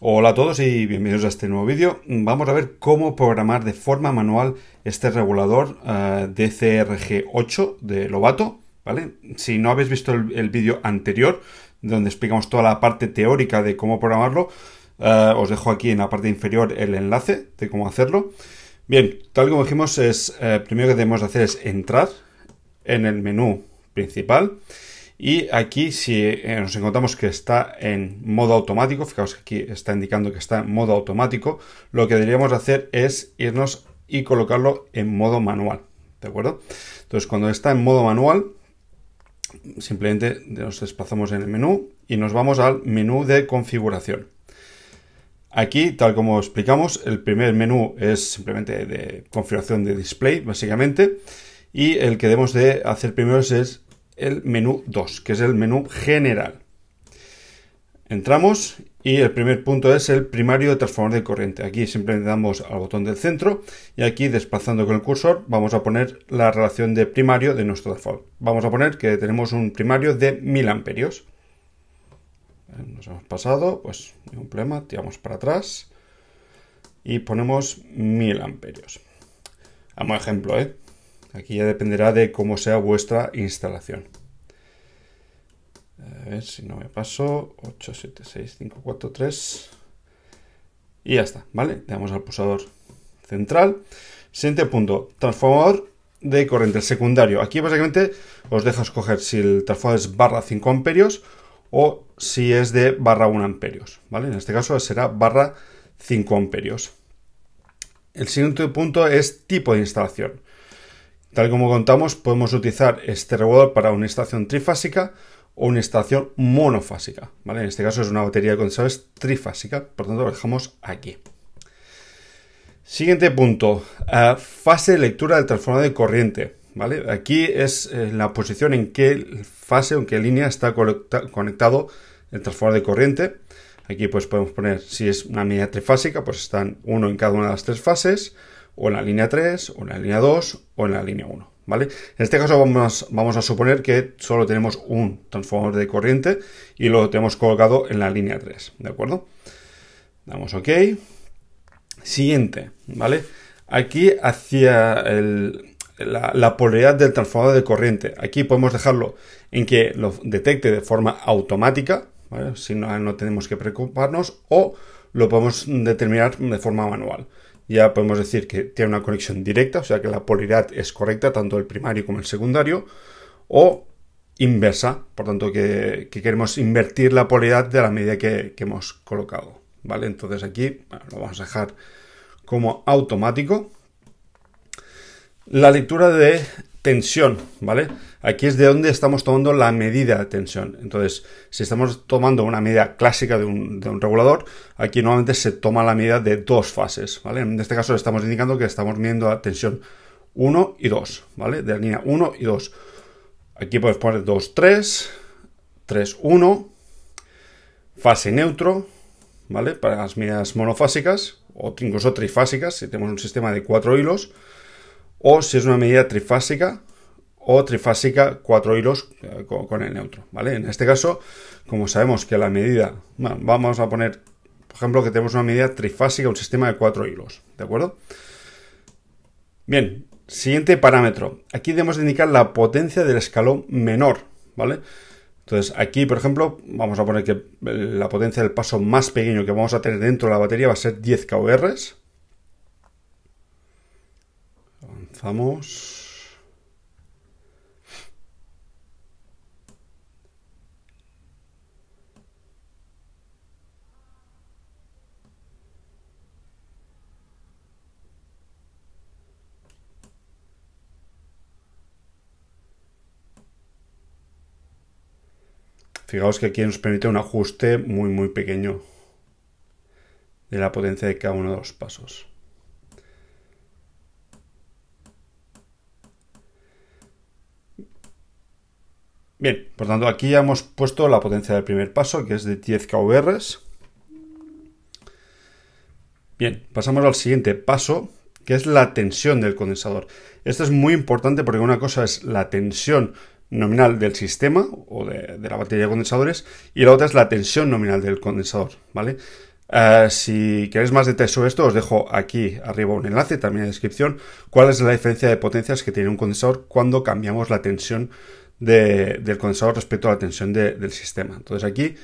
Hola a todos y bienvenidos a este nuevo vídeo. Vamos a ver cómo programar de forma manual este regulador eh, DCRG8 de Lobato, ¿vale? Si no habéis visto el, vídeo anterior, donde explicamos toda la parte teórica de cómo programarlo, eh, os dejo aquí en la parte inferior el enlace de cómo hacerlo. Bien, tal como dijimos, es, eh, primero que debemos hacer es entrar en el menú principal y aquí si eh, nos encontramos que está en modo automático, fijaos que aquí está indicando que está en modo automático, lo que deberíamos hacer es irnos y colocarlo en modo manual, ¿de acuerdo? Entonces cuando está en modo manual, simplemente nos desplazamos en el menú y nos vamos al menú de configuración. Aquí, tal como explicamos, el primer menú es simplemente de configuración de display, básicamente, y el que debemos de hacer primero es el menú 2, que es el menú general. Entramos y el primer punto es el primario de transformador de corriente. Aquí simplemente damos al botón del centro y aquí desplazando con el cursor vamos a poner la relación de primario de nuestro transformador. Vamos a poner que tenemos un primario de 1000 amperios. Nos hemos pasado, pues ningún problema, tiramos para atrás y ponemos 1000 amperios. a ejemplo, ¿eh? Aquí ya dependerá de cómo sea vuestra instalación. A ver si no me paso. 876543. Y ya está, ¿vale? Le damos al pulsador central. Siguiente punto, transformador de corriente, el secundario. Aquí básicamente os deja escoger si el transformador es barra 5 amperios o si es de barra 1 amperios, ¿vale? En este caso será barra 5 amperios. El siguiente punto es tipo de instalación. Tal como contamos, podemos utilizar este regulador para una estación trifásica o una estación monofásica. ¿vale? En este caso es una batería de condensadores trifásica, por tanto lo dejamos aquí. Siguiente punto, eh, fase de lectura del transformador de corriente. ¿vale? Aquí es eh, la posición en qué fase o en qué línea está conectado el transformador de corriente. Aquí pues podemos poner, si es una línea trifásica, pues están uno en cada una de las tres fases o en la línea 3, o en la línea 2, o en la línea 1. ¿Vale? En este caso vamos, a suponer que solo tenemos un transformador de corriente y lo tenemos colocado en la línea 3, ¿de acuerdo? Damos OK. Siguiente, ¿vale? Aquí hacia el, la, la, polaridad del transformador de corriente. Aquí podemos dejarlo en que lo detecte de forma automática, Si no, no tenemos que preocuparnos, o lo podemos determinar de forma manual ya podemos decir que tiene una conexión directa, o sea que la polaridad es correcta, tanto el primario como el secundario, o inversa, por tanto que, queremos invertir la polaridad de la medida que, hemos colocado. ¿Vale? Entonces aquí lo vamos a dejar como automático. La lectura de tensión, ¿vale? Aquí es de donde estamos tomando la medida de tensión. Entonces, si estamos tomando una medida clásica de un, regulador, aquí normalmente se toma la medida de dos fases, ¿vale? En este caso estamos indicando que estamos midiendo la tensión 1 y 2, ¿vale? De la línea 1 y 2. Aquí puedes poner 2, 3, 3, 1, fase neutro, ¿vale? Para las medidas monofásicas o incluso trifásicas, si tenemos un sistema de cuatro hilos, o si es una medida trifásica o trifásica cuatro hilos eh, con, el neutro, ¿vale? En este caso, como sabemos que la medida, vamos a poner, por ejemplo, que tenemos una medida trifásica, un sistema de cuatro hilos, ¿de acuerdo? Bien, siguiente parámetro. Aquí debemos indicar la potencia del escalón menor, ¿vale? Entonces, aquí, por ejemplo, vamos a poner que la potencia del paso más pequeño que vamos a tener dentro de la batería va a ser 10 KVRs, Vamos. Fijaos que aquí nos permite un ajuste muy muy pequeño de la potencia de cada uno de los pasos. Bien, por tanto aquí ya hemos puesto la potencia del primer paso, que es de 10 KVRs. Bien, pasamos al siguiente paso, que es la tensión del condensador. Esto es muy importante porque una cosa es la tensión nominal del sistema o de, la batería de condensadores y la otra es la tensión nominal del condensador, ¿vale? Eh, si queréis más detalles sobre esto, os dejo aquí arriba un enlace, también en la descripción, cuál es la diferencia de potencias que tiene un condensador cuando cambiamos la tensión del condensador respecto a la tensión del sistema. Entonces aquí,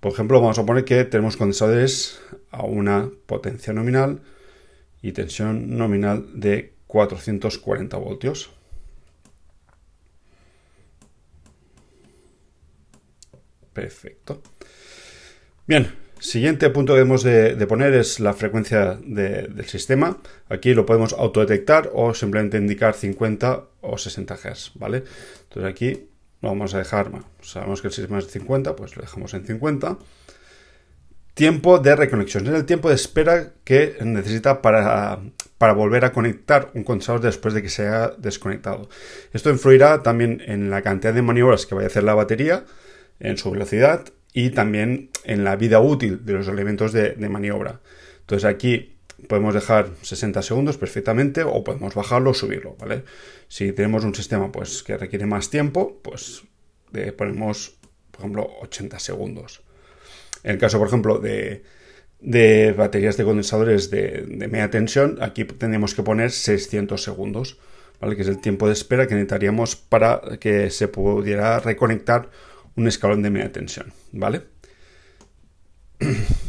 por ejemplo, vamos a poner que tenemos condensadores a una potencia nominal y tensión nominal de 440 voltios. Perfecto. Bien, Siguiente punto que hemos de, poner es la frecuencia del sistema. Aquí lo podemos autodetectar o simplemente indicar 50 o 60 Hz, ¿vale? Entonces aquí lo vamos a dejar, sabemos que el sistema es de 50, pues lo dejamos en 50. Tiempo de reconexión, es el tiempo de espera que necesita para, para volver a conectar un contador después de que se haya desconectado. Esto influirá también en la cantidad de maniobras que vaya a hacer la batería, en su velocidad y también en la vida útil de los elementos de, maniobra. Entonces aquí podemos dejar 60 segundos perfectamente o podemos bajarlo o subirlo, ¿vale? Si tenemos un sistema pues, que requiere más tiempo, pues ponemos, por ejemplo, 80 segundos. En el caso, por ejemplo, de, baterías de condensadores de, media tensión, aquí tendríamos que poner 600 segundos, ¿vale? Que es el tiempo de espera que necesitaríamos para que se pudiera reconectar un escalón de media tensión, ¿vale?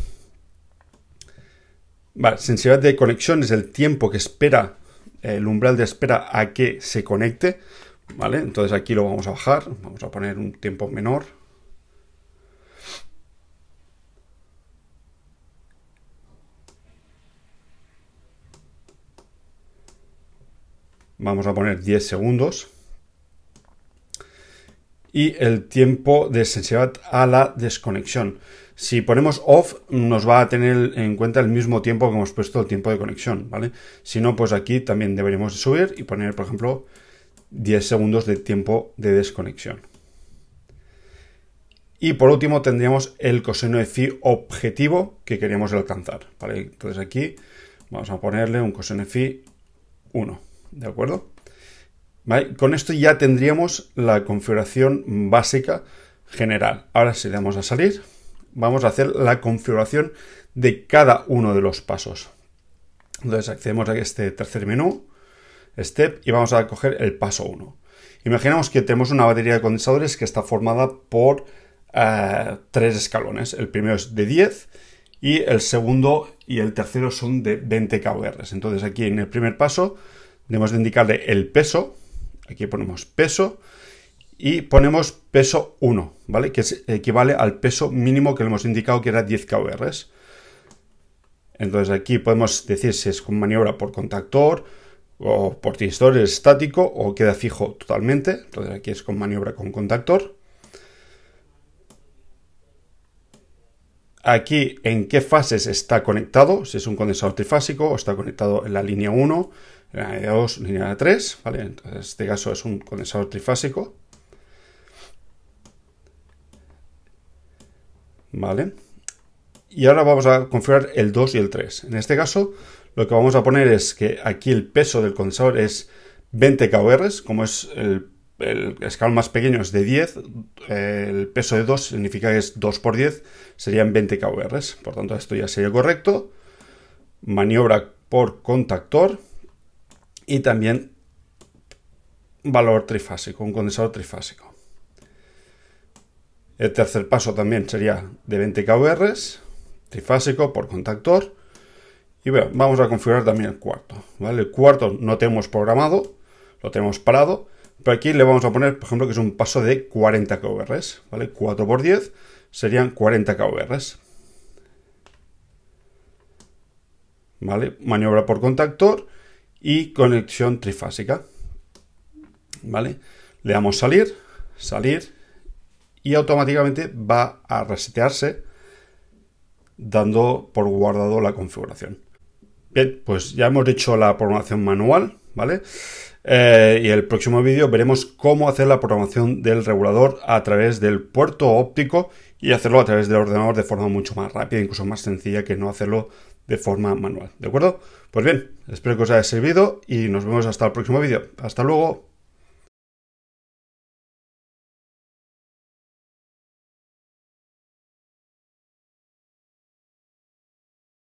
Vale, sensibilidad de conexión es el tiempo que espera, eh, el umbral de espera a que se conecte, ¿vale? Entonces aquí lo vamos a bajar, vamos a poner un tiempo menor. Vamos a poner 10 segundos y el tiempo de sensibilidad a la desconexión. Si ponemos off, nos va a tener en cuenta el mismo tiempo que hemos puesto el tiempo de conexión, ¿vale? Si no, pues aquí también deberíamos subir y poner, por ejemplo, 10 segundos de tiempo de desconexión. Y por último tendríamos el coseno de phi objetivo que queríamos alcanzar, ¿vale? Entonces aquí vamos a ponerle un coseno de phi 1, ¿de acuerdo? Con esto ya tendríamos la configuración básica general. Ahora si le damos a salir, vamos a hacer la configuración de cada uno de los pasos. Entonces accedemos a este tercer menú, Step, y vamos a coger el paso 1. Imaginamos que tenemos una batería de condensadores que está formada por eh, tres escalones. El primero es de 10 y el segundo y el tercero son de 20 kVr. Entonces aquí en el primer paso debemos de indicarle el peso, Aquí ponemos peso y ponemos peso 1, ¿vale? Que es, equivale al peso mínimo que le hemos indicado que era 10 kV. Entonces aquí podemos decir si es con maniobra por contactor o por es estático o queda fijo totalmente. Entonces aquí es con maniobra con contactor. Aquí en qué fases está conectado, si es un condensador trifásico o está conectado en la línea 1, línea 2, línea 3, ¿vale? Entonces, en este caso es un condensador trifásico, ¿vale? Y ahora vamos a configurar el 2 y el 3. En este caso, lo que vamos a poner es que aquí el peso del condensador es 20 kVr, como es el, el, escalón más pequeño es de 10, el peso de 2 significa que es 2 por 10, serían 20 kVr. Por tanto, esto ya sería correcto. Maniobra por contactor, y también valor trifásico, un condensador trifásico. El tercer paso también sería de 20 KVRs, trifásico por contactor. Y bueno, vamos a configurar también el cuarto. ¿vale? El cuarto no tenemos programado, lo tenemos parado, pero aquí le vamos a poner, por ejemplo, que es un paso de 40 KVRs, ¿vale? 4 por 10 serían 40 kVR. ¿Vale? Maniobra por contactor y conexión trifásica. ¿Vale? Le damos salir, salir y automáticamente va a resetearse dando por guardado la configuración. Bien, pues ya hemos hecho la programación manual, ¿vale? Eh, y el próximo vídeo veremos cómo hacer la programación del regulador a través del puerto óptico y hacerlo a través del ordenador de forma mucho más rápida, incluso más sencilla que no hacerlo de forma manual. ¿De acuerdo? Pues bien, espero que os haya servido y nos vemos hasta el próximo vídeo. Hasta luego.